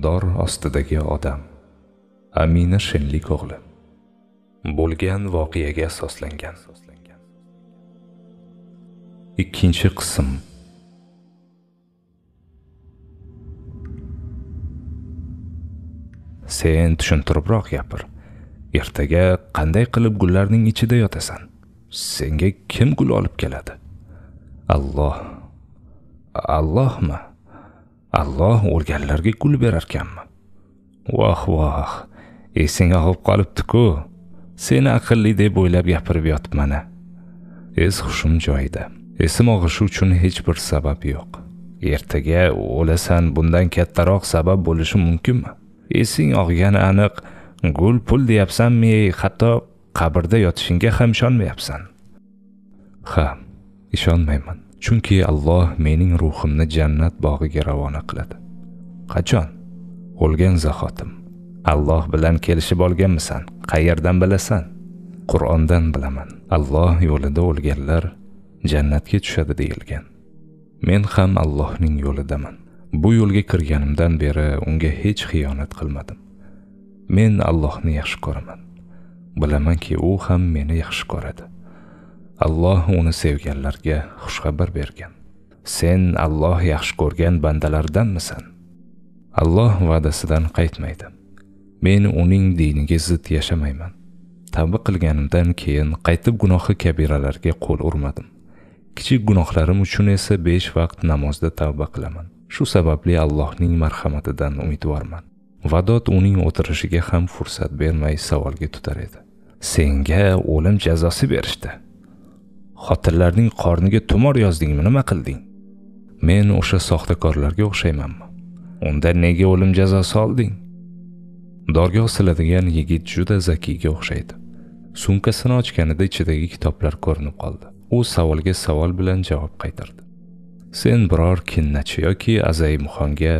dor ostidagi odam amina Shenli o'g'li bo'lgan voqeaga asoslangan ikkinchi qism sen tushuntiribroq gapir ertaga qanday qilib gullarning ichida yotasan senga kim gul olib keladi alloh allohmi alloh o'lganlarga gul berarkanmi voh voh esing og'ib qolibdi-ku. seni aqlli deb o'ylab gapirib yotibman es hushim joyida esim og'ishi uchun hech bir sabab yo'q ertaga o'lasan bundan kattaroq sabab bo'lishi mumkinmi esing og'gani aniq gul pul deyapsanmi hatto qabrda yotishingga ham ishonmayapsan ha ishonmayman chunki Alloh mening ruhimni jannat bog'iga ravona qiladi. Qachon? O'lgan zahotim. Alloh bilan kelishib olganmisan? Qayerdan bilasan? Qur'ondan bilaman. Alloh yo'lida o'lganlar jannatga tushadi deyilgan. Men ham Allohning yo'lidaman. Bu yo'lga kirganimdan beri unga hech xiyonat qilmadim. Men Allohni yaxshi ko'raman. Bilamanki, u ham meni yaxshi ko'radi. alloh uni sevganlarga xushxabar bergan sen alloh yaxshi ko'rgan bandalardanmisan alloh va'dasidan qaytmaydi men uning diniga zid yashamayman tavba qilganimdan keyin qaytib gunohi kabiralarga qo'l urmadim kichik gunohlarim uchun esa 5 vaqt namozda tavba qilaman shu sababli allohning marhamatidan umidvorman Vadot uning o'tirishiga ham fursat bermay savolga tutar edi senga o'lim jazosi berishdi xotinlarning qorniga tumor yozdingmi nima qilding men o'sha soxtakorlarga o'xshaymanmi unda nega o'lim jazosi olding dorgoh siladigan yigit juda zakiyga o'xshaydi sumkasini ochganida ichidagi kitoblar ko'rinib qoldi u savolga savol bilan javob qaytardi sen biror kinnachi yoki azaymuxonga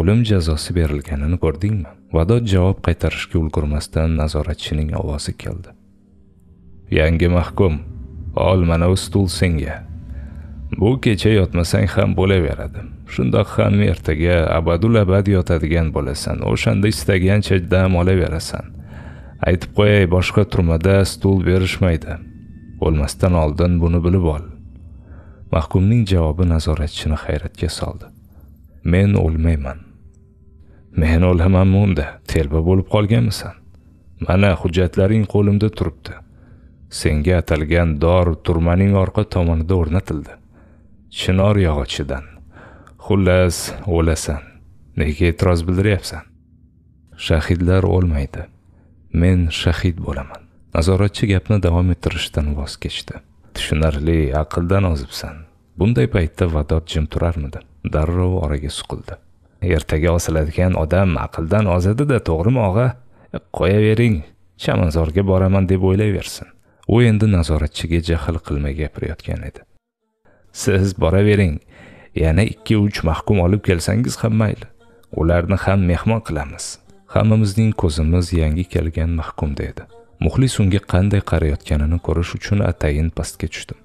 o'lim jazosi berilganini ko'rdingmi vadod javob qaytarishga ulgurmasdan nazoratchining ovozi keldi yangi mahkum Ol u stul senga bu kecha yotmasang ham bo'laveradi shundoq ham ertaga abadul abad yotadigan bo'lasan o'shanda istagancha dam olaverasan aytib qo'yay boshqa turmada stul berishmaydi o'lmasdan oldin buni bilib ol mahkumning javobi nazoratchini hayratga soldi men o'lmayman men o'lamanmi unda telba bo'lib qolganmisan mana hujjatlaring qo'limda turibdi senga atalgan dor turmaning orqa tomonida o'rnatildi chinor yog'ochidan xullas o'lasan nega e'tiroz bildiryapsan shahidlar o'lmaydi men shahid bo'laman nazoratchi gapni davom ettirishdan voz kechdi tushunarli aqldan ozibsan bunday paytda vadod jim turarmidi darrov oraga suqildi ertaga osiladigan odam aqldan ozadida to'g'rimi og'a e, qo'yavering chamanzorga boraman deb o'ylayversin u endi nazoratchiga jahl qilmay gapirayotgan edi siz boravering yana ikki uch mahkum olib kelsangiz ham mayli ularni ham mehmon qilamiz hammamizning ko'zimiz yangi kelgan mahkumda edi muxlis unga qanday qarayotganini ko'rish uchun atayin pastga tushdim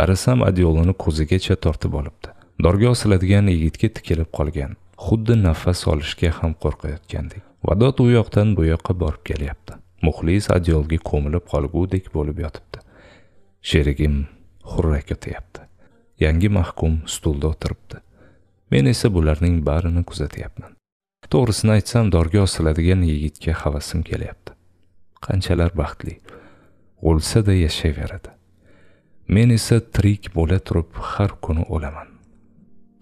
qarasam adyolini ko'zigacha tortib olibdi dorga osiladigan yigitga tikilib qolgan xuddi nafas olishga ham qo'rqayotgandek vadod u yoqdan bu yoqqa borib kelyapti muxlis adyolga ko'milib qolgudek bo'lib yotibdi sherigim xurrak yotyapti yangi mahkum stulda o'tiribdi men esa bularning barini kuzatyapman to'g'risini aytsam dorga osiladigan yigitga havasim kelyapti qanchalar baxtli o'lsada yashayveradi men esa tirik bo'la turib har kuni o'laman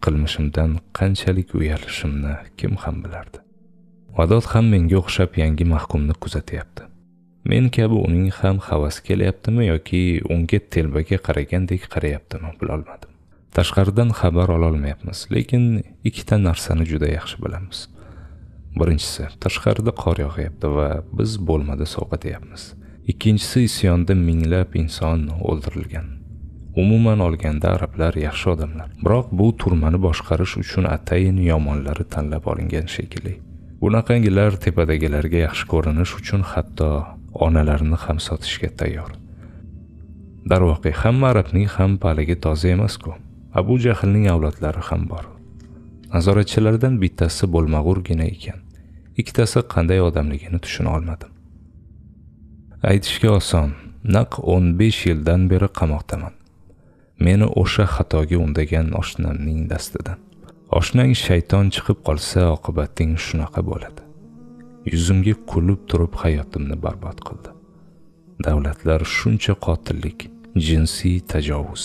qilmishimdan qanchalik uyalishimni kim ham bilardi vadod ham menga o'xshab yangi mahkumni kuzatyapti men kabi uning ham havasi kelyaptimi yoki unga telbaga qaragandek qarayaptimi bilolmadim tashqaridan xabar ololmayapmiz lekin ikkita narsani juda yaxshi bilamiz birinchisi tashqarida qor yog'yapti va biz bo'lmada sovqotyapmiz ikkinchisi isyonda minglab inson o'ldirilgan umuman olganda arablar yaxshi odamlar biroq bu turmani boshqarish uchun atayin yomonlari tanlab olingan shekilli bunaqangilar tepadagilarga yaxshi ko'rinish uchun hatto onalarini ham sotishga tayyor darvoqe hamma arabning ham paligi toza emas-ku. Abu Jahlning avlodlari ham bor. Nazoratchilardan bittasi bo'lmag'urgina ekan. Ikkitasi qanday odamligini tushuna olmadim. Aytishga oson, naq 15 yildan beri qamoqdaman. Meni o'sha xatoga undagan oshnamning dastidan. Oshnang shayton chiqib qolsa, oqibating shunaqa bo'ladi. yuzimga kulib turib hayotimni barbod qildi davlatlar shuncha qotillik jinsiy tajovuz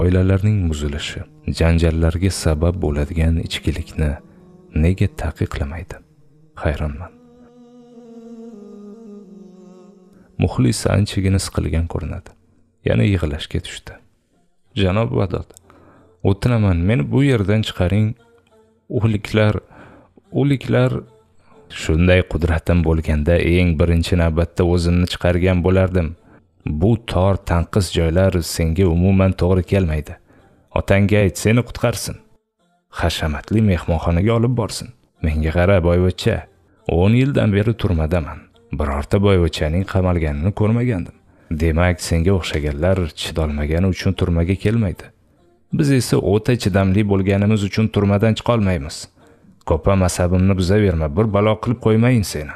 oilalarning buzilishi janjallarga sabab bo'ladigan ichkilikni nega taqiqlamaydi hayronman muxlis anchagina siqilgan ko'rinadi yana yig'lashga tushdi janob vadod o'tinaman meni bu yerdan chiqaring o'liklar o'liklar shunday qudratim bo'lganda eng birinchi navbatda o'zimni chiqargan bo'lardim bu tor tanqis joylar senga umuman to'g'ri kelmaydi otangga ayt seni qutqarsin hashamatli mehmonxonaga olib borsin menga qara boyvachcha o'n yildan beri turmadaman birorta boyvachchaning qamalganini ko'rmagandim demak senga o'xshaganlar chidolmagani uchun turmaga kelmaydi biz esa o'ta chidamli bo'lganimiz uchun turmadan chiqolmaymiz Kopa masabimni buzaverma, bir balo qilib qo'ymayin seni.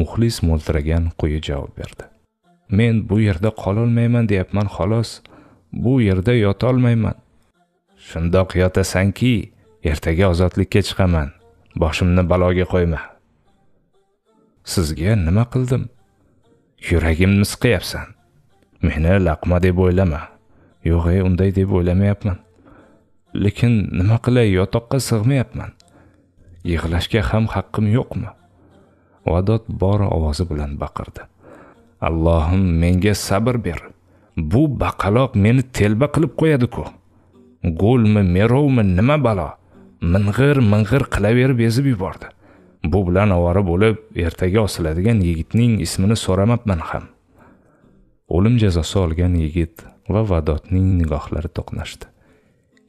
Muxlis mo'ltiragan quyi javob berdi. Men bu yerda qololmayman deyapman xolos. Bu yerda yota olmayman. Shundoq yotasanki, ertaga ozodlikka chiqaman. Boshimni baloga qo'yma. Sizga nima qildim? Yuragimni siqyapsan. Meni laqma deb o'ylama. Yo'q, unday deb o'ylamayapman. Lekin nima qilay, yotoqqa sig'mayapman. yig'lashga ham haqqim yo'qmi vadod bor ovozi bilan baqirdi allohim menga sabr ber bu baqaloq meni telba qilib qo'yadi-ku. Go'lmi, merovmi, nima balo? Ming'ir, ming'ir qilaverib ezib yubordi. Bu bilan ovora bo'lib, ertaga osiladigan yigitning ismini so'ramabman ham. O'lim jazosi olgan yigit va vadotning nigohlari to'qnashdi.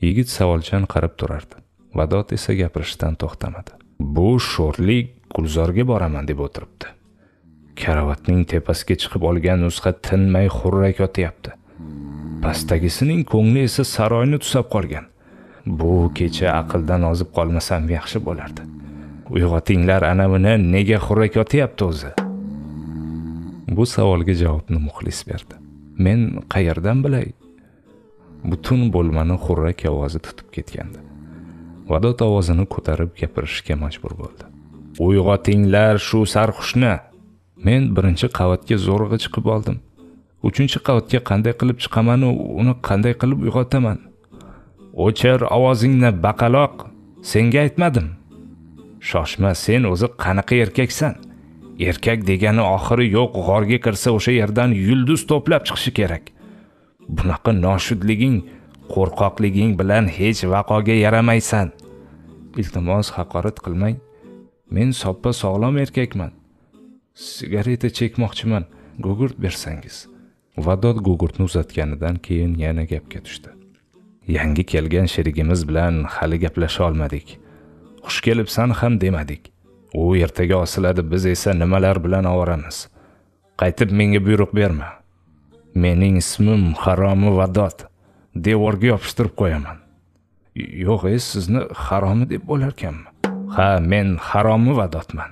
Yigit savolchan qarab turardi. Vadot esa gapirishdan to'xtamadi. Bu sho'rlik Gulzorga boraman deb o'tiribdi. Karavatning tepasiga chiqib olgan nusxa tinmay xurrak yotyapti. Pastdagisining ko'ngli esa saroyni tusab qolgan. Bu kecha aqldan ozib qolmasam yaxshi bo'lardi. Uyg'otinglar anavini nega xurrak yotyapti o'zi? Bu savolga javobni muxlis berdi. Men qayerdan bilay? Butun bo'lmani xurrak ovozi tutib ketgandi. vadod ovozini ko'tarib gapirishga majbur bo'ldi uyg'otinglar shu sarxushni men birinchi qavatga zo'rg'a chiqib oldim uchinchi qavatga qanday qilib chiqamanu uni qanday qilib uyg'otaman o'chir ovozingni baqaloq senga aytmadim shoshma sen o'zi qanaqa erkaksan erkak degani oxiri yo'q g'orga kirsa o'sha yerdan yulduz to'plab chiqishi kerak bunaqa noshudliging qo'rqoqliging bilan hech vaqoga yaramaysan iltimos haqorat qilmang men soppa sog'lom erkakman sigareta chekmoqchiman gugurt bersangiz vadod gugurtni uzatganidan keyin yana gapga tushdi yangi kelgan sherigimiz bilan hali gaplasha olmadik xush kelibsan ham demadik u ertaga osiladi biz esa nimalar bilan ovoramiz qaytib menga buyruq berma mening ismim haromi vadod devorga yopishtirib qo'yaman yo'q e sizni haromi deb bo'larkanmi ha men haromi vadotman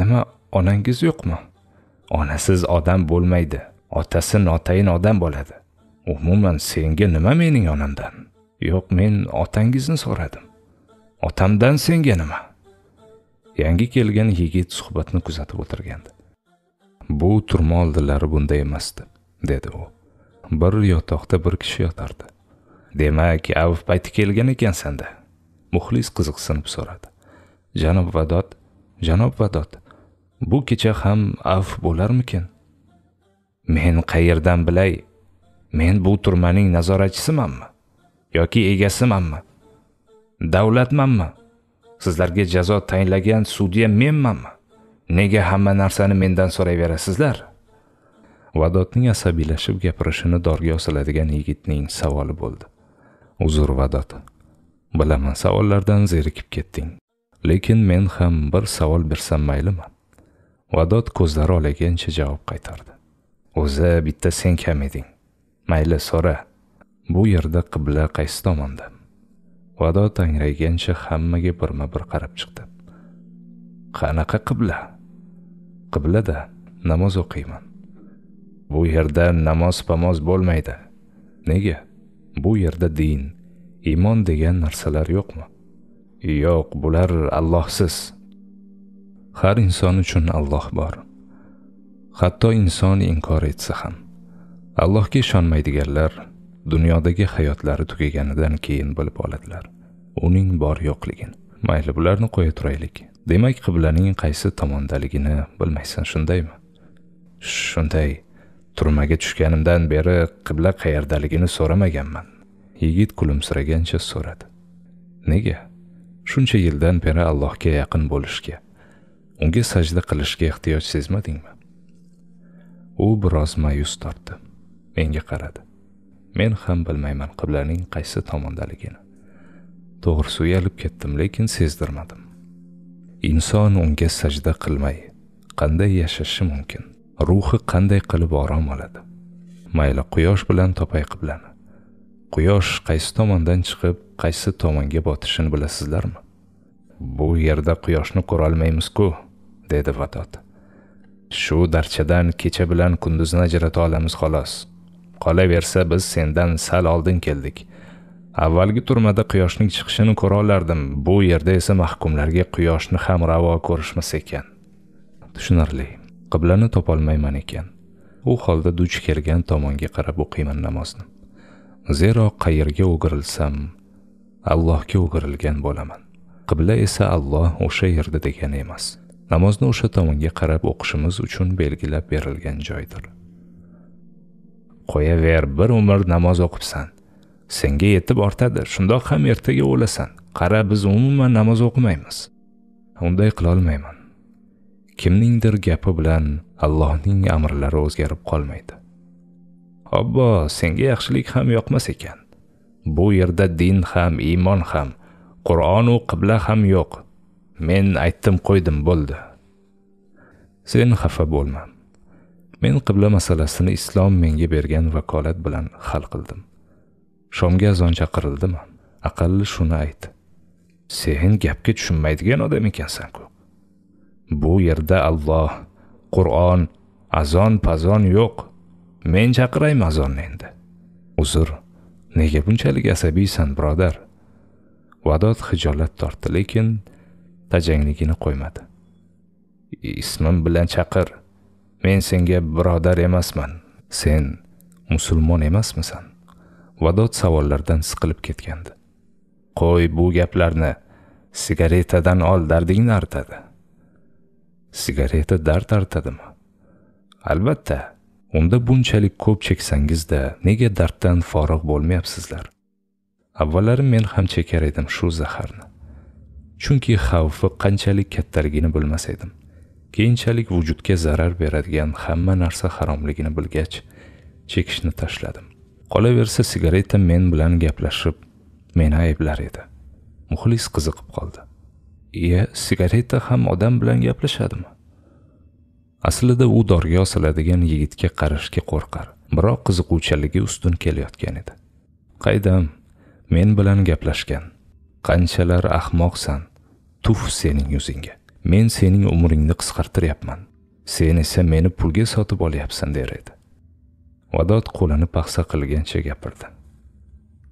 nima onangiz yo'qmi onasiz odam bo'lmaydi otasi notayin odam bo'ladi umuman senga nima mening onamdan yo'q men otangizni so'radim otamdan senga nima yangi kelgan yigit suhbatni kuzatib o'tirgandi bu turma oldilari bunday emasdi dedi u bir yotoqda bir kishi yotardi demak avf payti kelgan ekan sanda muxlis qiziqsinib so'radi janob vadod janob vadod bu kecha ham avf bo'larmikin men qayerdan bilay men bu turmaning nazoratchisimanmi yoki egasimanmi davlatmanmi sizlarga jazo tayinlagan sudya menmanmi nega hamma narsani mendan so'rayverasizlar vadotning asabiylashib gapirishini dorga osiladigan yigitning savoli bo'ldi. Uzr vadot Bilaman, savollardan zerikib ketding. Lekin men ham bir savol bersam maylimi? vadot ko'zlari olagancha javob qaytardi. O'zi bitta sen kam eding. Mayli so'ra. Bu yerda qibla qaysi tomonda? vadot angraygancha hammaga birma-bir qarab chiqdi. Qanaqa qibla? Qiblada namoz o'qiyman. bu yerda namoz pamoz bo'lmaydi nega bu yerda din iymon degan narsalar yo'qmi yo'q bular allohsiz har inson uchun alloh bor hatto inson inkor etsa ham allohga ishonmaydiganlar dunyodagi hayotlari tugaganidan keyin bilib oladilar uning bor yo'qligini mayli bularni qo'ya turaylik demak qiblaning qaysi tomondaligini bilmaysan shundaymi shunday turmaga tushganimdan beri qibla qayerdaligini so'ramaganman yigit kulimsiragancha so'radi nega shuncha yildan beri allohga yaqin bo'lishga unga sajda qilishga ehtiyoj sezmadingmi u biroz ma'yus tortdi menga qaradi men ham bilmayman qiblaning qaysi tomondaligini to'g'risi uyalib ketdim lekin sezdirmadim inson unga sajda qilmay qanday yashashi mumkin ruhi qanday qilib orom oladi mayli quyosh bilan topay qiblani quyosh qaysi tomondan chiqib qaysi tomonga botishini bilasizlarmi bu yerda quyoshni ko'rolmaymizku dedi vatot Shu darchadan kecha bilan kunduzni ajrata olamiz xolos. Qolaversa biz sendan sal oldin keldik. Avvalgi turmada quyoshning chiqishini ko'ra olardim. Bu yerda esa mahkumlarga quyoshni ham ravo ko'rishmas ekan. Tushunarli. qiblani topolmayman ekan u holda duch kelgan tomonga qarab o'qiyman namozni zero qayerga o'girilsam allohga o'girilgan bo'laman qibla esa alloh o'sha yerda degani emas namozni o'sha tomonga qarab o'qishimiz uchun belgilab berilgan joydir qo'yaver bir umr namoz o'qibsan senga yetib ortadi shundoq ham ertaga o'lasan qara biz umuman namoz o'qimaymiz unday qilolmayman kimningdir gapi bilan allohning amrlari o'zgarib qolmaydi obbo senga yaxshilik ham yoqmas ekan bu yerda din ham iymon ham qur'onu qibla ham yo'q men aytdim qo'ydim bo'ldi sen xafa bo'lma men qibla masalasini islom menga bergan vakolat bilan hal qildim shomga azon chaqirildim aqalli shuni ayt sen gapga tushunmaydigan odam ekansan bu yerda Alloh, Qur'on, azon pazon yo'q. Men chaqirayman azonni endi. Uzr, nega bunchalik asabiysan, birodar? Vadod hijolat tortdi, lekin tajangligini qo'ymadi. Ismim bilan chaqir. Men senga birodar emasman. Sen musulmon emasmisan? Vadod savollardan siqilib ketgandi. Qo'y bu gaplarni. Sigaretadan ol, dardingni artadi. sigareta dard tortadimi albatta unda bunchalik ko'p cheksangizda nega darddan forig' bo'lmayapsizlar avvallari men ham chekar edim shu zaharni chunki xavfi qanchalik kattaligini bilmas edim keyinchalik vujudga zarar beradigan hamma narsa haromligini bilgach chekishni tashladim qolaversa sigareta men bilan gaplashib meni ayblar edi muxlis qiziqib qoldi Iya, sigareta ham odam bilan gaplashadimi? Aslida u dorga osiladigan yigitga qarashga qo'rqar, biroq qiziquvchanligi ustun kelayotgan edi. Qaydam, men bilan gaplashgan. Qanchalar ahmoqsan. Tuf sening yuzingga. Men sening umringni qisqartiryapman. Sen esa meni pulga sotib olyapsan der edi. vadot qo'lini paxsa qilgancha gapirdi.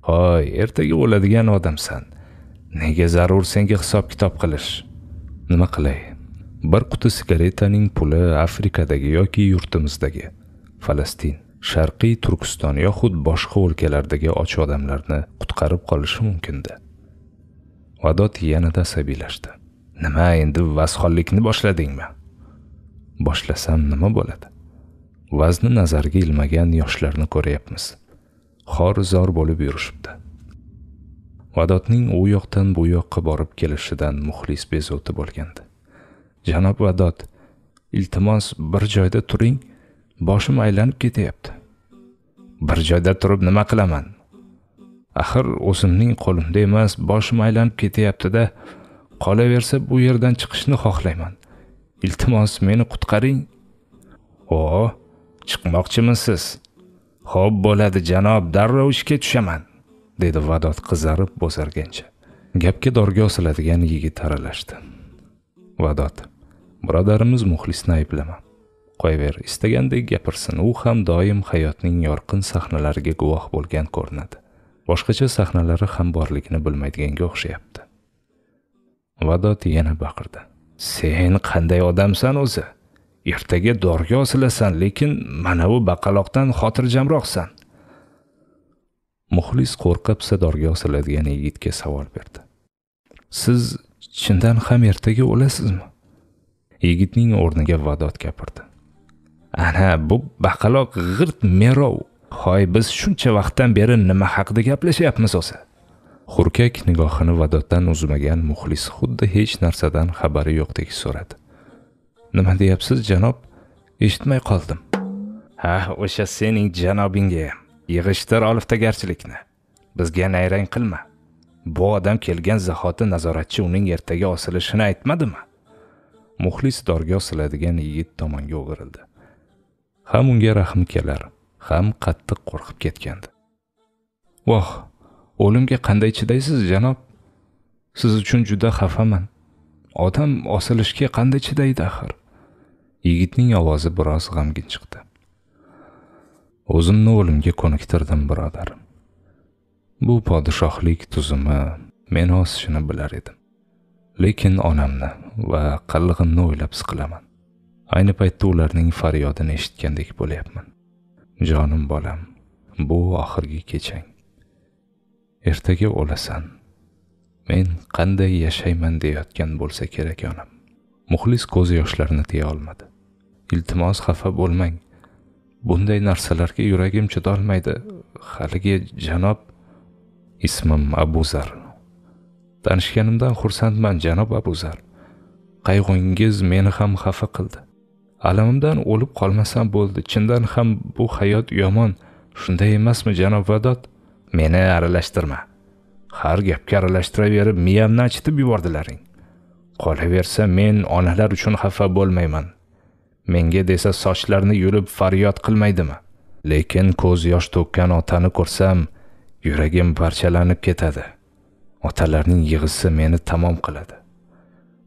Hoy, ertaga o'ladigan odamsan. Nega zarur senga hisob-kitob qilish? Nima qilay? Bir quti sigaretaning puli Afrikadagi yoki yurtimizdagi Falastin, Sharqiy Turkiston yoxud boshqa o'lkalardagi och odamlarni qutqarib qolishi mumkin-da. Vadot yanada asabiylashdi. Nima endi vazxonlikni boshladingmi? Boshlasam nima bo'ladi? Vazni nazarga ilmagan yoshlarni ko'ryapmiz. Xor zor bo'lib yurishibdi. vadodning u yoqdan bu yoqqa borib kelishidan muxlis bezovta bo'lgandi janob vadod iltimos bir joyda turing boshim aylanib ketyapti bir joyda turib nima qilaman axir o'zimning qo'limda emas boshim aylanib ketyaptida qolaversa bu yerdan chiqishni xohlayman iltimos meni qutqaring o chiqmoqchimisiz xo'p bo'ladi janob darrov ishga tushaman dedi vadod qizarib bo'sargancha gapga dorga osiladigan yigit aralashdi vadod birodarimiz muxlisni ayblaman qo'yaver istagandek gapirsin u ham doim hayotning yorqin sahnalariga guvoh bo'lgan ko'rinadi boshqacha sahnalari ham borligini bilmaydiganga o'xshayapti vadod yana baqirdi sen qanday odamsan o'zi ertaga dorga osilasan lekin mana bu baqaloqdan xotirjamroqsan muxlis qo'rqib sadorga osiladigan yigitga savol berdi siz chindan ham ertaga o'lasizmi yigitning o'rniga vadod gapirdi ana bu baqaloq g'irt merov hoy biz shuncha vaqtdan beri nima haqida gaplashyapmiz o'zi hurkak nigohini vadoddan uzmagan muxlis xuddi hech narsadan xabari yo'qdek so'radi nima deyapsiz janob eshitmay qoldim ha o'sha sening ham yig'ishtir oliftagarchilikni bizga nayrang qilma bu odam kelgan zahoti nazoratchi uning ertaga osilishini aytmadimi muxlis dorga osiladigan yigit tomonga o'girildi ham unga rahmi kelar ham qattiq qo'rqib ketgandi voh o'limga qanday chidaysiz janob siz uchun juda xafaman odam osilishga qanday chidaydi axir yigitning ovozi biroz g'amgin chiqdi o'zimni o'limga ko'niktirdim birodar bu podshohlik tuzumi meni o'sishini bilar edim lekin onamni va qallig'imni o'ylab siqilaman ayni paytda ularning faryodini eshitgandek bo'lyapman jonim bolam bu oxirgi kechang ertaga o'lasan men qanday yashayman deyotgan bo'lsa kerak onam muxlis ko'z yoshlarini tiya olmadi iltimos xafa bo'lmang bunday narsalarga yuragim chidolmaydi haligi janob ismim abuzar tanishganimdan xursandman janob abuzar qayg'ungiz meni ham xafa qildi alamimdan o'lib qolmasam bo'ldi chindan ham bu hayot yomon shunday emasmi janob vadod meni aralashtirma har gapga aralashtiraverib miyamni achitib yubordilaring qolaversa men onalar uchun xafa bo'lmayman menga desa sochlarini yulib faryod qilmaydimi lekin ko'z yosh to'kkan otani ko'rsam yuragim parchalanib ketadi otalarning yig'isi meni tamom qiladi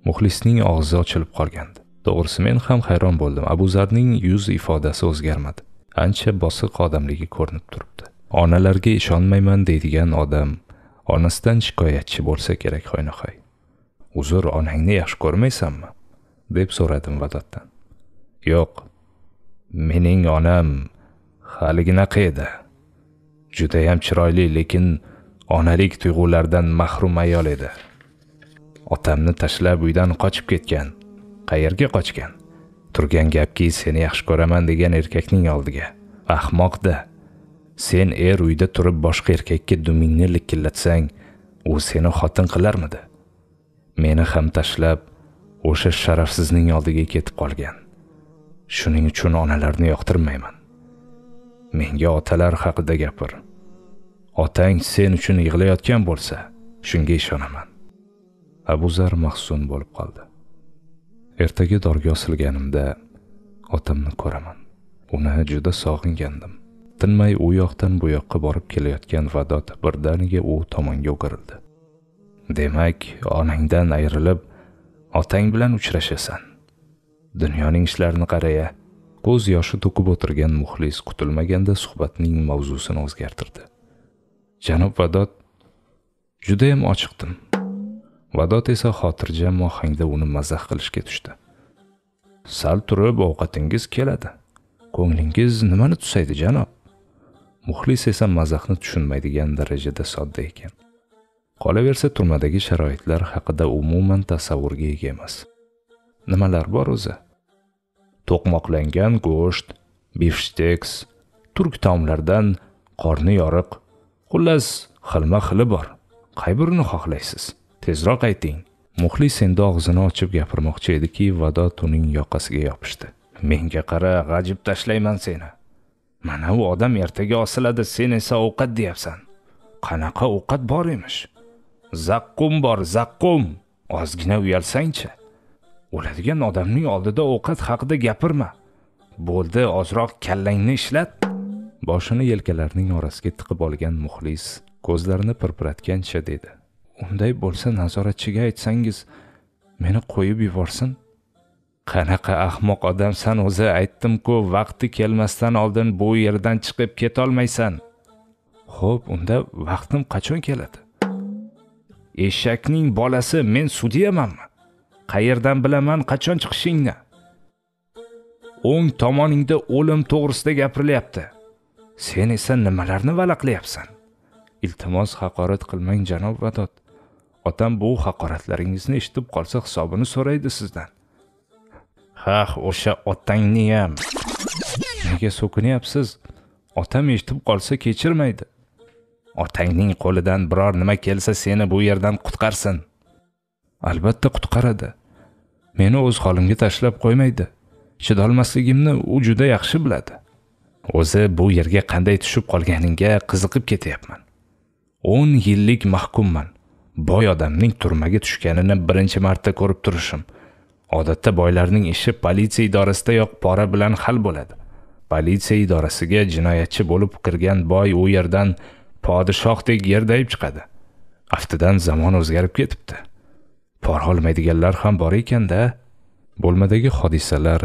muxlisning og'zi ochilib qolgandi to'g'risi men ham hayron bo'ldim abu zarning yuz ifodasi o'zgarmadi ancha bosiq odamligi ko'rinib turibdi onalarga ishonmayman deydigan odam onasidan shikoyatchi bo'lsa kerak hoynahoy uzr onangni yaxshi ko'rmaysanmi deb so'radim vadoddan yo'q mening onam haliginaqa edi judayam chiroyli lekin onalik tuyg'ulardan mahrum ayol edi otamni tashlab uydan qochib ketgan qayerga qochgan turgan gapki seni yaxshi ko'raman degan erkakning oldiga ahmoqda sen er uyda turib boshqa erkakka dumingni likillatsang u seni xotin qilarmidi meni ham tashlab o'sha sharafsizning oldiga ketib qolgan Shuning uchun onalarni yoqtirmayman. Menga otalar haqida gapir. Otang sen uchun yig'layotgan bo'lsa, shunga ishonaman. Abu Zar mahsun bo'lib qoldi. Ertaga dorga osilganimda otamni ko'raman. Uni juda sog'ingandim. Tinmay u yoqdan bu yoqqa borib kelayotgan vadot birdaniga u tomonga o'girildi. Demak, onangdan ayrilib, otang bilan uchrashasan. dunyoning ishlarini qaraya ko'z yoshi to'kib o'tirgan muxlis kutilmaganda suhbatning mavzusini o'zgartirdi janob vadod judayam ochiqdim vadod esa xotirjam ohangda uni mazax qilishga tushdi sal turib ovqatingiz keladi ko'nglingiz nimani tusaydi janob muxlis esa mazaxni tushunmaydigan darajada sodda ekan qolaversa turmadagi sharoitlar haqida umuman tasavvurga ega emas nimalar bor o'zi to'qmoqlangan go'sht bifshteks turk taomlaridan qorni yoriq xullas xilma xili bor qay birini xohlaysiz tezroq ayting muxlis endi og'zini ochib gapirmoqchi ediki vadot uning yoqasiga yopishdi menga qara g'ajib tashlayman seni mana u odam ertaga osiladi sen esa ovqat deyapsan qanaqa ovqat bor emish zaqqum bor zaqqum ozgina uyalsangchi o'ladigan odamning oldida ovqat haqida gapirma bo'ldi ozroq kallangni ishlat boshini yelkalarining orasiga tiqib olgan muxlis ko'zlarini pirpiratgancha dedi unday bo'lsa nazoratchiga aytsangiz meni qo'yib yuborsin qanaqa ahmoq odamsan o'zi aytdim-ku vaqti kelmasdan oldin bu yerdan chiqib ketolmaysan Xo'p, unda vaqtim qachon keladi eshakning bolasi men sudyamanmi qayerdan bilaman qachon chiqishingni o'ng tomoningda o'lim to'g'risida gapirilyapti sen esa nimalarni valaqlayapsan iltimos haqorat qilmang janob vadod otam bu haqoratlaringizni eshitib qolsa hisobini so'raydi sizdan ha o'sha otangniyam nega so'kinyapsiz otam eshitib qolsa kechirmaydi otangning qo'lidan biror nima kelsa seni bu yerdan qutqarsin albatta qutqaradi meni o'z holimga tashlab qo'ymaydi chidolmasligimni u juda yaxshi biladi o'zi bu yerga qanday tushib qolganingga qiziqib ketyapman o'n yillik mahkumman boy odamning turmaga tushganini birinchi marta ko'rib turishim odatda boylarning ishi politsiya idorasidayoq pora bilan hal bo'ladi politsiya idorasiga jinoyatchi bo'lib kirgan boy u yerdan podshohdek yerdayib chiqadi aftidan zamon o'zgarib ketibdi pora olmaydiganlar ham bor ekanda bo'lmadagi hodisalar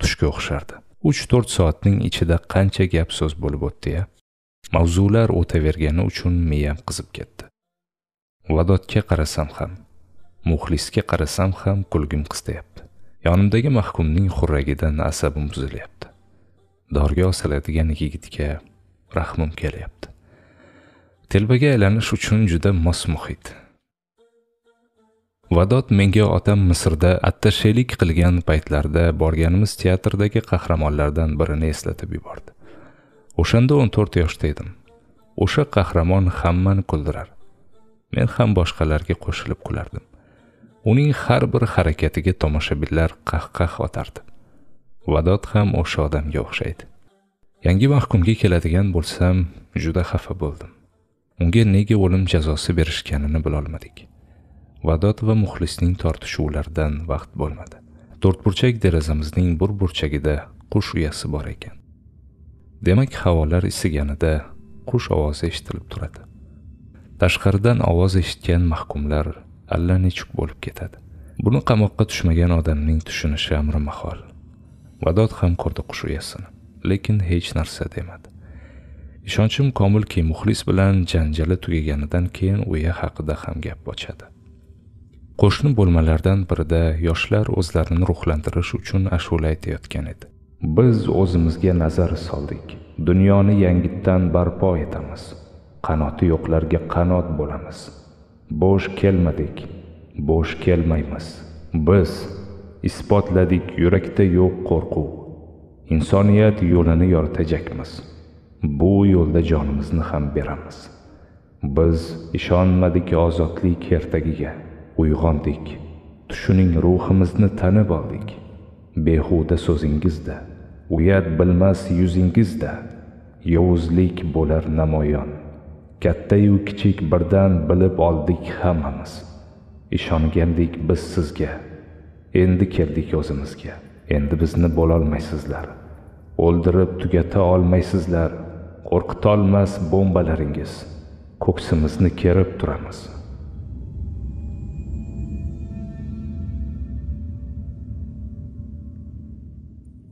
tushga o'xshardi uch to'rt soatning ichida qancha gap so'z bo'lib o'tdi ya mavzular o'tavergani uchun miyam qizib ketdi vadodga qarasam ham muxlisga qarasam ham kulgim qistayapti yonimdagi mahkumning xurragidan asabim buzilyapti dorga osiladigan yigitga rahmim kelyapti telbaga aylanish uchun juda mos muhit Vadot menga otam Misrda attashelik qilgan paytlarda borganimiz teatrdagi qahramonlardan birini eslatib yubordi. O'shanda 14 yoshda edim. O'sha qahramon hammani kuldirar. Men ham boshqalarga qo'shilib kulardim. Uning har bir harakatiga tomoshabinlar qahqah otardi. Vadot ham o'sha odamga o'xshaydi. Yangi mahkumga keladigan bo'lsam, juda xafa bo'ldim. Unga nega o'lim jazosi berishganini bilolmadik. vadot va muxlisning tortishuvlaridan vaqt bo'lmadi. To'rtburchak derazamizning bir burchagida qush uyasi bor ekan. Demak, havolar isiganida qush ovozi eshitilib turadi. Tashqaridan ovoz eshitgan mahkumlar allanechuk bo'lib ketadi. Buni qamoqqa tushmagan odamning tushunishi amri mahol. vadot ham ko'rdi qush uyasini, lekin hech narsa demadi. ishonchim komilki muxlis bilan janjali tugaganidan keyin uya haqida ham gap ochadi qo'shni bo'lmalardan birida yoshlar o'zlarini ruhlantirish uchun ashula aytayotgan edi biz o'zimizga nazar soldik dunyoni yangitdan barpo etamiz qanoti yo'qlarga qanot bo'lamiz bo'sh kelmadik bo'sh kelmaymiz biz isbotladik yurakda yo'q qo'rquv insoniyat yo'lini yoritajakmiz bu yo'lda jonimizni ham beramiz biz ishonmadik ozodlik ertagiga uyg'ondik tushuning ruhimizni tanib oldik behuda so'zingizda uyat bilmas yuzingizda yovuzlik bo'lar namoyon kattayu kichik birdan bilib oldik hammamiz ishongandik biz sizga endi keldik o'zimizga endi bizni bo'lolmaysizlar o'ldirib tugata olmaysizlar qo'rqitolmas bombalaringiz ko'ksimizni kerib turamiz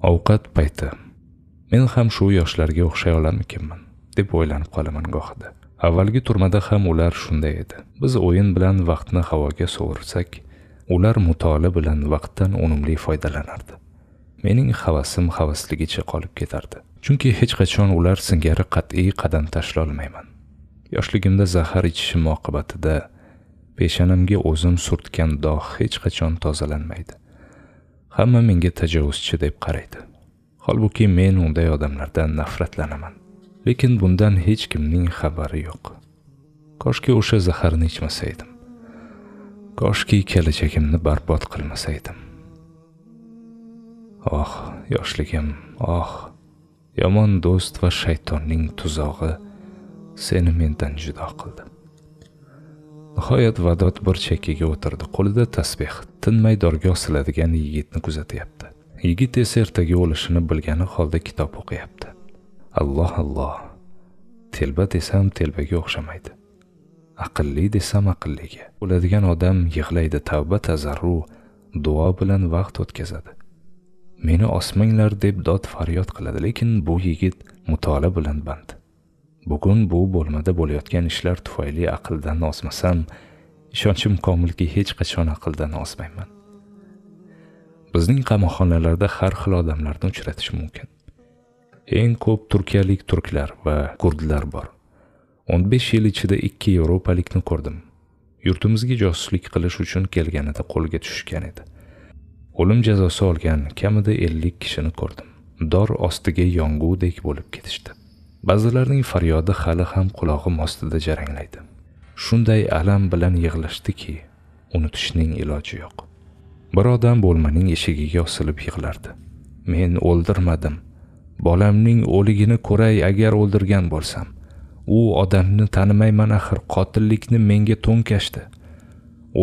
ovqat payti men ham shu yoshlarga o'xshay olarmikinman deb o'ylanib qolaman gohida avvalgi turmada ham ular shunday edi biz o'yin bilan vaqtni havoga sovursak ular mutoli bilan vaqtdan unumli foydalanardi mening havasim havasligicha qolib ketardi chunki hech qachon ular singari qat'iy qadam tashlolmayman yoshligimda zahar ichishim oqibatida peshanamga o'zim surtgan dog' hech qachon tozalanmaydi hamma menga tajovuzchi deb qaraydi holbuki men unday odamlardan nafratlanaman lekin bundan hech kimning xabari yo'q koshki o'sha zaharni ichmasaydim koshki kelajagimni barbod qilmasaydim oh yoshligim oh yomon do'st va shaytonning tuzog'i seni mendan judo qildi nihoyat vadod bir chekkaga o'tirdi qo'lida tasbeh tinmay dorgoh osiladigan yigitni kuzatyapti yigit esa ertaga o'lishini bilgani holda kitob o'qiyapti alloh alloh telba desam telbaga o'xshamaydi aqlli desam aqlliga o'ladigan odam yig'laydi tavba tazarru duo bilan vaqt o'tkazadi meni osmanglar deb dod faryod qiladi lekin bu yigit mutola bilan band bugun bu bo'lmada bo'layotgan ishlar tufayli aqldan ozmasam ishonchim komilki hech qachon aqldan ozmayman bizning qamoqxonalarda har xil odamlarni uchratish mumkin eng ko'p turkiyalik turklar va kurdlar bor 15 yil ichida ikki yevropalikni ko'rdim yurtimizga josuslik qilish uchun kelganida qo'lga tushgan edi o'lim jazosi olgan kamida 50 kishini ko'rdim dor ostiga yong'udek bo'lib ketishdi ba'zilarning faryodi hali ham qulog'im ostida jaranglaydi shunday alam bilan yig'lashdiki unutishning iloji yo'q bir odam bo'lmaning eshigiga osilib yig'lardi men o'ldirmadim bolamning o'ligini ko'ray agar o'ldirgan bo'lsam u odamni tanimayman axir qotillikni menga to'nkashdi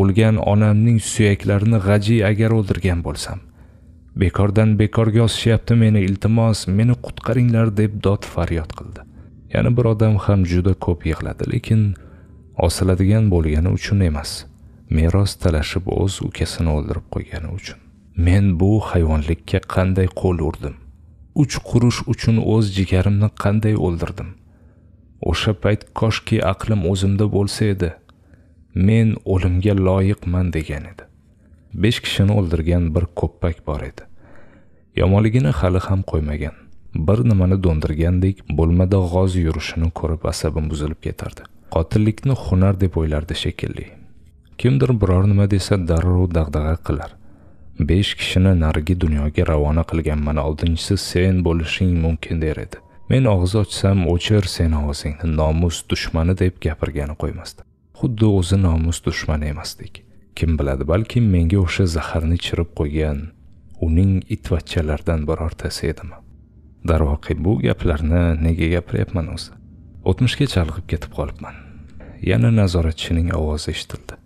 o'lgan onamning suyaklarini g'ajiy agar o'ldirgan bo'lsam bekordan bekorga yozishyapti meni iltimos meni qutqaringlar deb dod faryod qildi yana bir odam ham juda ko'p yig'ladi lekin osiladigan bo'lgani uchun emas meros talashib o'z ukasini o'ldirib qo'ygani uchun men bu hayvonlikka qanday qo'l urdim uch qurush uchun o'z jigarimni qanday o'ldirdim o'sha payt koshki aqlim o'zimda bo'lsa edi men o'limga loyiqman degan edi besh kishini o'ldirgan bir ko'ppak bor edi yomonligini hali ham qo'ymagan bir nimani do'ndirgandek bo'lmada g'oz yurishini ko'rib asabim buzilib ketardi qotillikni hunar deb o'ylardi shekilli kimdir biror nima desa darrov dag'dag'a qilar besh kishini narigi dunyoga ravona qilgan mana oltinchisi sen bo'lishing mumkin der edi men og'iz ochsam o'chir sen ovozingni nomus dushmani deb gapirgani qo'ymasdi xuddi o'zi nomus dushmani emasdek Kim biladi, balki menga o'sha zaharni chirib qo'ygan uning itvachchalardan birortasi edimi? Darvoqe bu gaplarni nega gapiryapman o'zi? O'tmishga chalg'ib ketib qolibman. Yana nazoratchining ovozi eshitildi.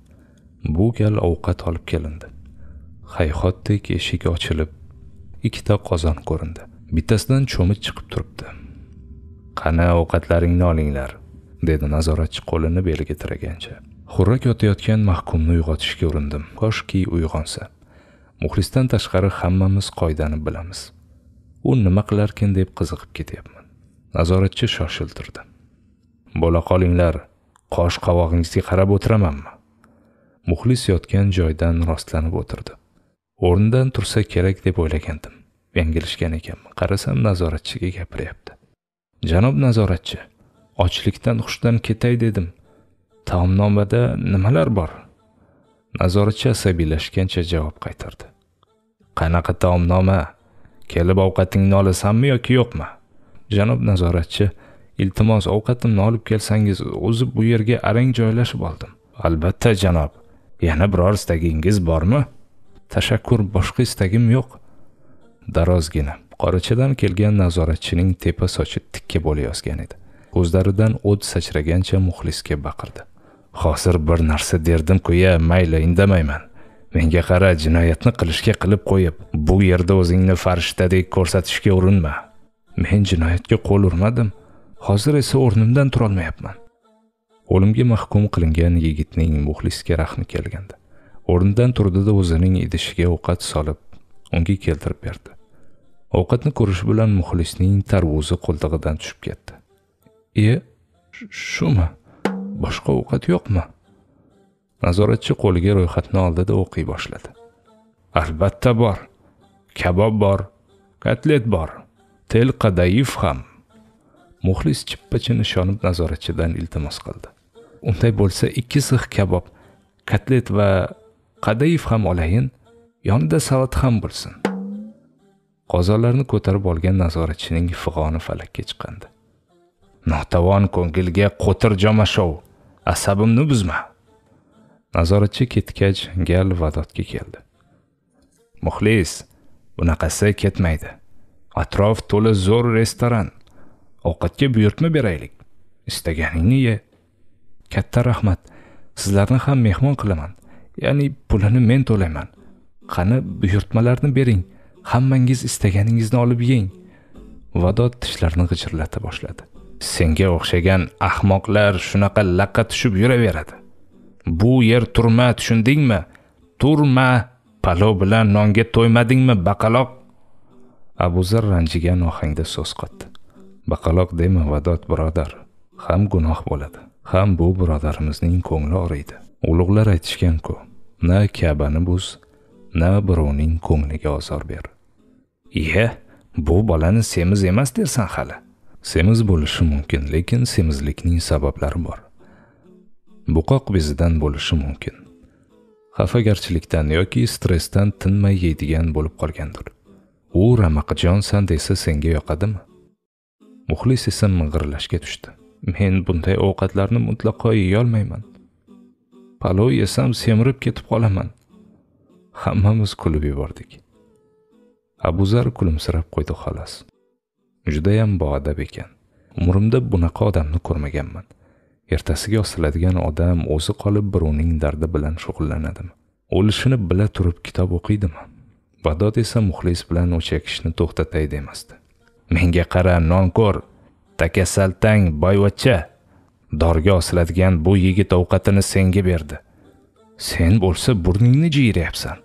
Bu gal ovqat olib kelindi. Hayhotdek eshik ochilib, ikkita qozon ko'rindi. Bittasidan cho'mit chiqib turibdi. Qani ovqatlaringni olinglar, dedi nazoratchi qo'lini belga tiragancha. xurrak yotayotgan mahkumni uyg'otishga urindim koshki uyg'onsa muxlisdan tashqari hammamiz qoidani bilamiz u nima qilarkin deb qiziqib ketyapman nazoratchi shoshiltirdi bo'la qolinglar qosh qovog'ingizga qarab o'tiramanmi muxlis yotgan joydan rostlanib o'tirdi o'rnidan tursa kerak deb o'ylagandim yanglishgan ekanman qarasam nazoratchiga gapiryapti janob nazoratchi ochlikdan hushdan ketay dedim Taomnomada nimalar bor? Nazoratchi asabiylashgancha javob qaytardi. Qanaqa taomnoma? Kelib ovqatingni olasanmi yoki yo'qmi? Janob nazoratchi, iltimos ovqatimni olib kelsangiz, o'zi bu yerga arang joylashib oldim. Albatta janob. Yana biror istagingiz bormi? Tashakkur, boshqa istagim yo'q. Darozgina. Qorachadan kelgan nazoratchining tepa sochi tikka bo'layozgan edi. Ko'zlaridan o't sachragancha muxlisga baqirdi. hozir bir narsa derdim-ku ya, mayli indamayman. Menga qara, jinoyatni qilishga qilib qo'yib, bu yerda o'zingni farishtadek ko'rsatishga urinma. Men jinoyatga qo'l urmadim. Hozir esa o'rnimdan tura olmayapman. O'limga mahkum qilingan yigitning muxlisga rahmi kelgandi. O'rnidan turdi-da o'zining idishiga ovqat solib, unga keltirib berdi. Ovqatni ko'rish bilan muxlisning tarvuzi qo'ltig'idan tushib ketdi. "E, shumi?" boshqa ovqat yo'qmi nazoratchi qo'liga ro'yxatni oldida o'qiy boshladi albatta bor kabob bor kotlet bor tel qadaif ham muxlis chippa chin ishonib nazoratchidan iltimos qildi unday bo'lsa ikki six kabob kotlet va qadaif ham olayin yonida salat ham bo'lsin qozonlarni ko'tarib olgan nazoratchining fig'oni falakka chiqqandi notavon ko'ngilga qo'tir jomashov asabimni buzma nazoratchi ketgach gal vadotga keldi muxlis bunaqasi ketmaydi atrof to'la zo'r restoran ovqatga buyurtma beraylik istaganingni ye katta rahmat sizlarni ham mehmon qilaman ya'ni pulini men to'layman qani buyurtmalarni bering hammangiz istaganingizni olib yeng vadot tishlarini g'ijirlata boshladi senga o'xshagan ahmoqlar shunaqa laqqa tushib yuraveradi bu yer turma tushundingmi turma palov bilan nonga to'ymadingmi baqaloq abuzar ranjigan ohangda so'z qotdi baqaloq dema vadod birodar ham gunoh bo'ladi ham bu birodarimizning ko'ngli og'riydi ulug'lar aytishgan-ku na kabani buz na birovning ko'ngliga ozor ber iye bu bolani semiz emas dersan hali semiz bo'lishi mumkin lekin semizlikning sabablari bor buqoq bezidan bo'lishi mumkin xafagarchilikdan yoki stressdan tinmay yeydigan bo'lib qolgandir u ramaqijonsan desa senga yoqadimi muxlis esa ming'irlashga tushdi men bunday ovqatlarni mutlaqo yeyolmayman palov yesam semirib ketib qolaman hammamiz kulib yubordik abuzar kulimsirab qo'ydi xolos judayam boadab ekan umrimda bunaqa odamni ko'rmaganman ertasiga osiladigan odam o'zi qolib birovning dardi bilan shug'ullanadimi o'lishini bila turib kitob o'qiydimi badod esa muxlis bilan o'chakishni to'xtatay demasdi menga qara nonko'r takasaltang boyvachcha dorga osiladigan bu yigit ovqatini senga berdi sen bo'lsa burningni jiyryapsan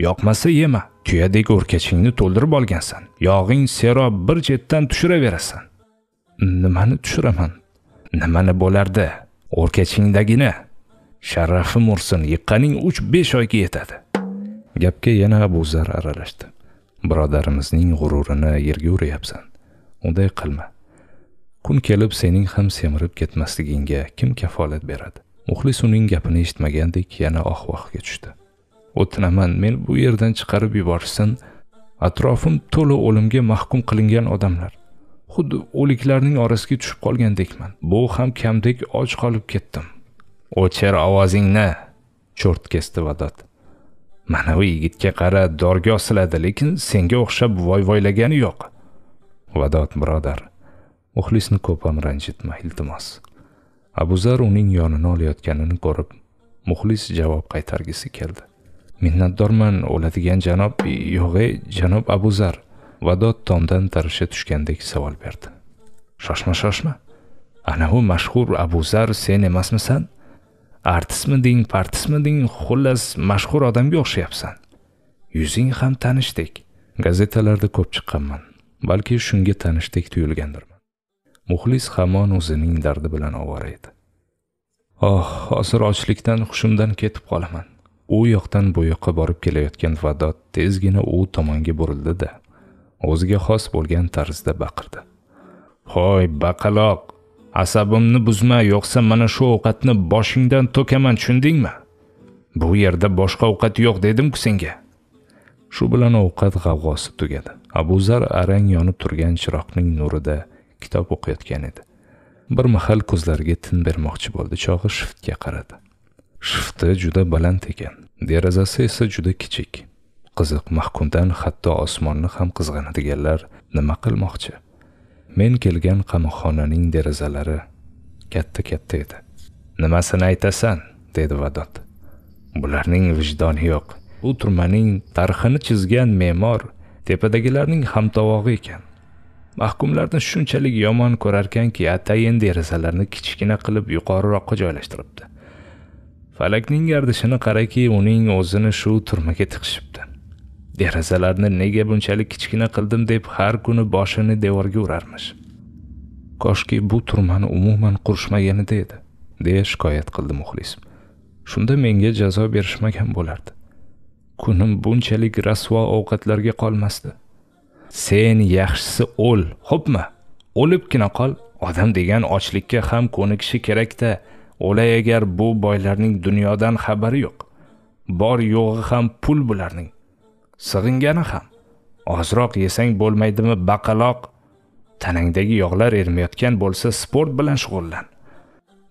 Yoqmasa yema. Tuyadek o'rkachingni to'ldirib olgansan. Yog'ing serob bir chetdan tushiraverasan. Nimani tushiraman? Nimani bo'lardi? O'rkachingdagini. Sharafi mursin, yiqqaning 3-5 oyga yetadi. Gapga yana Abu Zar aralashdi. Birodarimizning g'ururini yerga urayapsan. Unday qilma. Kun kelib sening ham semirib ketmasligingga kim kafolat beradi? Muxlis uning gapini eshitmagandek yana oh ohvohga tushdi. o'tinaman men bu yerdan chiqarib yuborishsin atrofim to'la o'limga mahkum qilingan odamlar xuddi o'liklarning orasiga tushib qolgandekman bu ham kamdek och qolib ketdim o'chir ovozingni cho'rt kesdi mana manavi yigitga qara dorga siladi lekin senga o'xshab voyvoylagani yo'q vadot birodar muxlisni ko'p ham ranjitma iltimos abuzar uning yonini olayotganini ko'rib muxlis javob qaytargisi keldi minnatdorman o'ladigan janob yo'g'e janob abuzar vadod tomdan tarisha tushgandek savol berdi shoshma shoshma anavi mashhur abuzar sen emasmisan artistmiding partismiding xullas mashhur odamga o'xshayapsan yuzing ham tanishdek gazetalarda ko'p chiqqanman balki shunga tanishdek tuyulgandirman muxlis hamon o'zining dardi bilan ovora edi oh hozir ochlikdan hushimdan ketib qolaman u yoqdan bu yoqqa borib kelayotgan vadot tezgina u tomonga burildida o'ziga xos bo'lgan tarzda baqirdi hoy baqaloq asabimni buzma yo'qsa mana shu ovqatni boshingdan to'kaman tushundingmi bu yerda boshqa ovqat yo'q dedim-ku senga shu bilan ovqat g'avg'osi tugadi abuzar arang yonib turgan chiroqning nurida kitob o'qiyotgan edi bir mahal ko'zlariga tin bermoqchi bo'ldi chog'i shiftga qaradi shifti juda baland ekan derazasi esa juda kichik qiziq mahkumdan hatto osmonni ham qizg'anadiganlar nima qilmoqchi men kelgan qamoqxonaning derazalari katta katta edi nimasini aytasan dedi vadot bularning vijdoni yo'q u turmaning tarixini chizgan me'mor tepadagilarning hamtovog'i ekan mahkumlarni shunchalik yomon ko'rarkanki atayin derazalarni kichkina qilib yuqoriroqqa joylashtiribdi falakning gardishini qaraki uning o'zini shu turmaga tiqishibdi derazalarni nega bunchalik kichkina qildim deb har kuni boshini devorga urarmish koshki bu turmani umuman qurishmaganida edi deya shikoyat qildi muxlis shunda menga jazo berishmagan bo'lardi kunim bunchalik rasvo ovqatlarga qolmasdi sen yaxshisi o'l xo'pmi o'libgina qol odam degan ochlikka ham ko'nikishi kerakda de. o'lay agar bu boylarning dunyodan xabari yo'q bor yo'g'i ham pul bularning sig'ingani ham ozroq yesang bo'lmaydimi baqaloq tanangdagi yog'lar erimayotgan bo'lsa sport bilan shug'ullan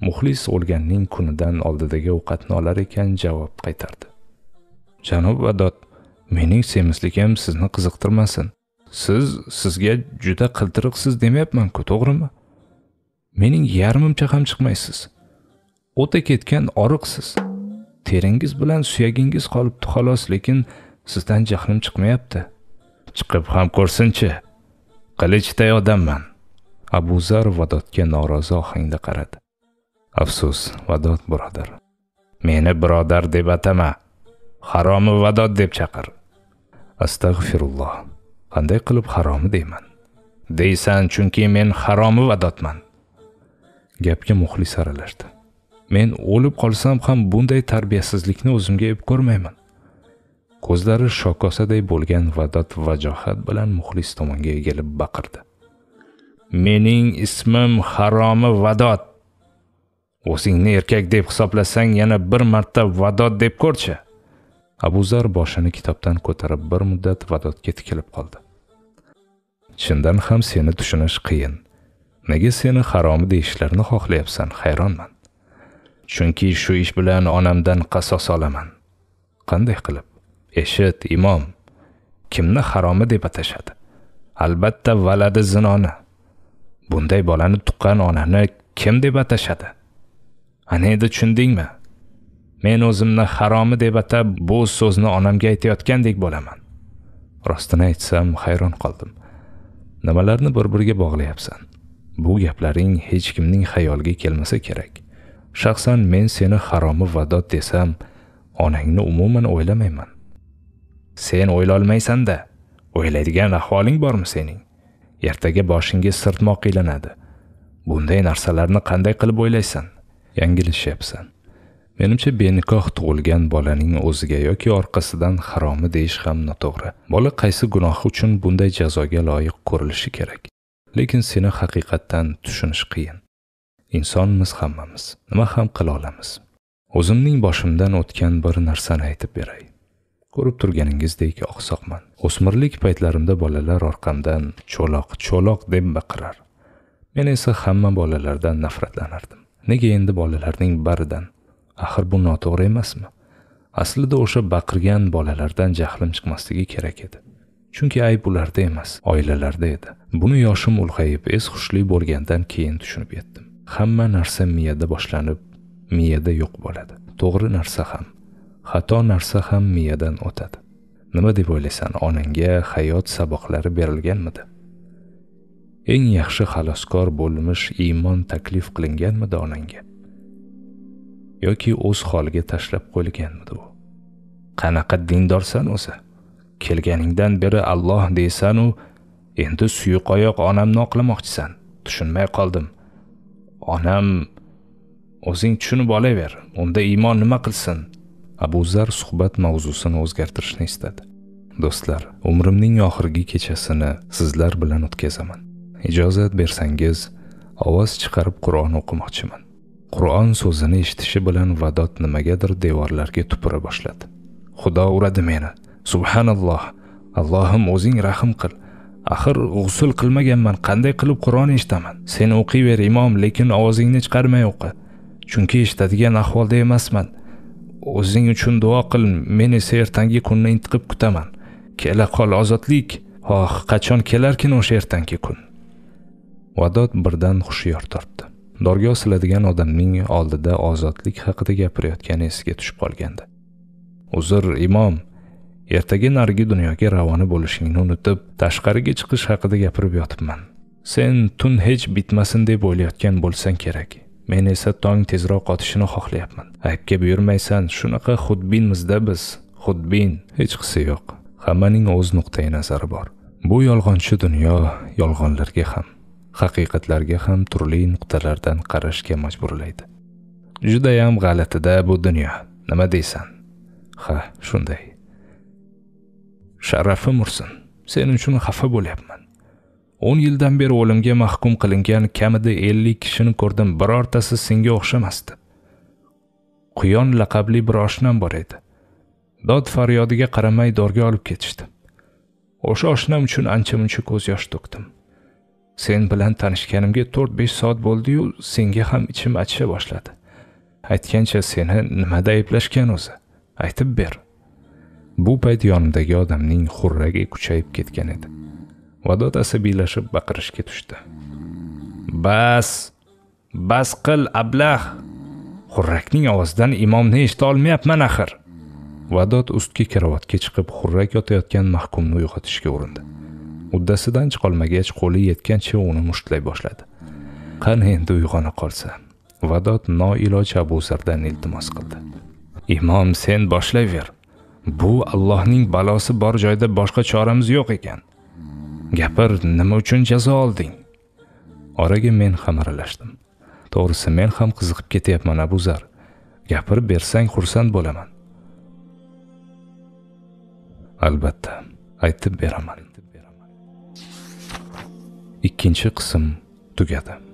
muxlis o'lganning kunidan oldidagi ovqatni olar ekan javob qaytardi janob vadod mening semizligim sizni qiziqtirmasin siz sizga juda qiltiriqsiz demayapmanku to'g'rimi mening yarmimcha ham chiqmaysiz o'ta ketgan oriqsiz teringiz bilan suyagingiz qolibdi xolos lekin sizdan jahlim chiqmayapti chiqib ham ko'rsinchi qilichday odamman abu zar vadodga norozi ohangda qaradi afsus vadod birodar meni birodar deb atama haromi vadod deb chaqir astag'firulloh qanday qilib haromi deyman deysan chunki men haromi vadodman gapga muxlis aralashdi men o'lib qolsam ham bunday tarbiyasizlikni o'zimga ep ko'rmayman ko'zlari shokosaday bo'lgan vadod vajohat bilan muxlis tomonga egilib baqirdi mening ismim haromi vadod o'zingni erkak deb hisoblasang yana bir marta vadod deb ko'rchi abuzar boshini kitobdan ko'tarib bir muddat vadodga tikilib qoldi chindan ham seni tushunish qiyin nega seni haromi deyishlarini xohlayapsan hayronman chunki shu ish bilan onamdan qasos olaman qanday qilib eshit imom kimni haromi deb atashadi albatta valadi zinoni bunday bolani tuqqan onani kim deb atashadi ana endi tushundingmi men o'zimni haromi deb atab bu so'zni onamga aytayotgandek bo'laman rostini aytsam hayron qoldim nimalarni bir biriga bog'layapsan bu gaplaring hech kimning xayoliga kelmasa kerak shaxsan men seni haromi vadod desam onangni umuman o'ylamayman sen o'ylolmaysanda o'ylaydigan ahvoling bormi sening ertaga boshingiz sirtmoq qilinadi bunday narsalarni qanday qilib o'ylaysan yangilishyapsan menimcha benikoh tug'ilgan bolaning o'ziga yoki orqasidan haromi deyish ham noto'g'ri bola qaysi gunohi uchun bunday jazoga loyiq ko'rilishi kerak lekin seni haqiqatdan tushunish qiyin insonmiz hammamiz nima ham qila olamiz o'zimning boshimdan o'tgan bir narsani aytib beray ko'rib turganingizdek oqsoqman o'smirlik paytlarimda bolalar orqamdan cho'loq cho'loq deb baqirar men esa hamma bolalardan nafratlanardim nega endi bolalarning baridan axir bu noto'g'ri emasmi aslida o'sha baqirgan bolalardan jahlim chiqmasligi kerak edi chunki ayb ularda emas oilalarda edi buni yoshim ulg'ayib es hushli bo'lgandan keyin tushunib yetdim hamma narsa miyada boshlanib miyada yo'q bo'ladi to'g'ri narsa ham xato narsa ham miyadan o'tadi nima deb o'ylaysan onangga hayot saboqlari berilganmidi eng yaxshi xaloskor bo'lmish iymon taklif qilinganmidi onangga yoki o'z holiga tashlab qo'yilganmidi u qanaqa dindorsan o'zi kelganingdan beri alloh deysanu endi suyuqoyoq onamni oqlamoqchisan tushunmay qoldim Onam o'zing tushunib olaver. Unda iymon nima qilsin? Abu Zar suhbat mavzusini o'zgartirishni istadi. Do'stlar, umrimning oxirgi kechasini sizlar bilan o'tkazaman. Ijozat bersangiz, ovoz chiqarib Qur'on o'qimoqchiman. Qur'on so'zini eshitishi bilan vadot nimagadir devorlarga tupura boshladi. Xudo uradi meni. Subhanalloh. Allohim o'zing rahm qil. axir g'usul qilmaganman qanday qilib qur'on eshitaman sen o'qiyver imom lekin ovozingni chiqarmay o'qi chunki eshitadigan ahvolda emasman o'zing uchun duo qil men esa ertangi kunni intiqib kutaman kela qol ozodlik oh qachon kelarkin o'sha ertangi kun vadod birdan hushyor tortdi dorga osiladigan odamning oldida ozodlik haqida gapirayotgani esiga tushib qolgandi uzr imom ertaga narigi dunyoga ravona bo'lishingni unutib tashqariga chiqish haqida gapirib yotibman sen tun hech bitmasin deb o'ylayotgan bo'lsang kerak men esa tong tezroq otishini xohlayapman aybga buyurmaysan shunaqa xudbinmizda biz xudbin hech qisi yo'q hammaning o'z nuqtai nazari bor bu yolg'onchi dunyo yolg'onlarga ham haqiqatlarga ham turli nuqtalardan qarashga majburlaydi judayam g'alatida bu dunyo nima deysan ha shunday sharafim ursin sen uchun xafa bo'lyapman o'n yildan beri o'limga mahkum qilingan kamida ellik kishini ko'rdim birortasi senga o'xshamasdi quyon laqabli bir oshnam bor edi dod faryodiga qaramay dorga olib ketishdi o'sha oshnam uchun ancha muncha ko'z yosh to'kdim sen bilan tanishganimga to'rt besh soat bo'ldiyu senga ham ichim achisha boshladi aytgancha seni nimada ayblashgan o'zi aytib ber Bu payt yonimdagi odamning xurragi kuchayib ketgan edi. Vadod asabiylashib baqirishga tushdi. Bas, bas qil ablah. Xurrakning ovozidan imomni eshita olmayapman axir. Vadod ustki karavotga chiqib xurrak yotayotgan mahkumni uyg'otishga urindi. Uddasidan chiqolmagach qo'li yetgancha uni mushtlay boshladi. Qani endi uyg'ona qolsa. Vadod noiloj Abu Zardan iltimos qildi. Imom sen boshlayver. Bu Allohning balosi bor joyda boshqa choramiz yo'q ekan. Gapir, nima uchun jazo olding? Oraga men ham aralashdim. To'g'risi men ham qiziqib ketyapman abu zar Gapirib bersang xursand bo'laman. Albatta, aytib beraman. Ikkinchi qism tugadi.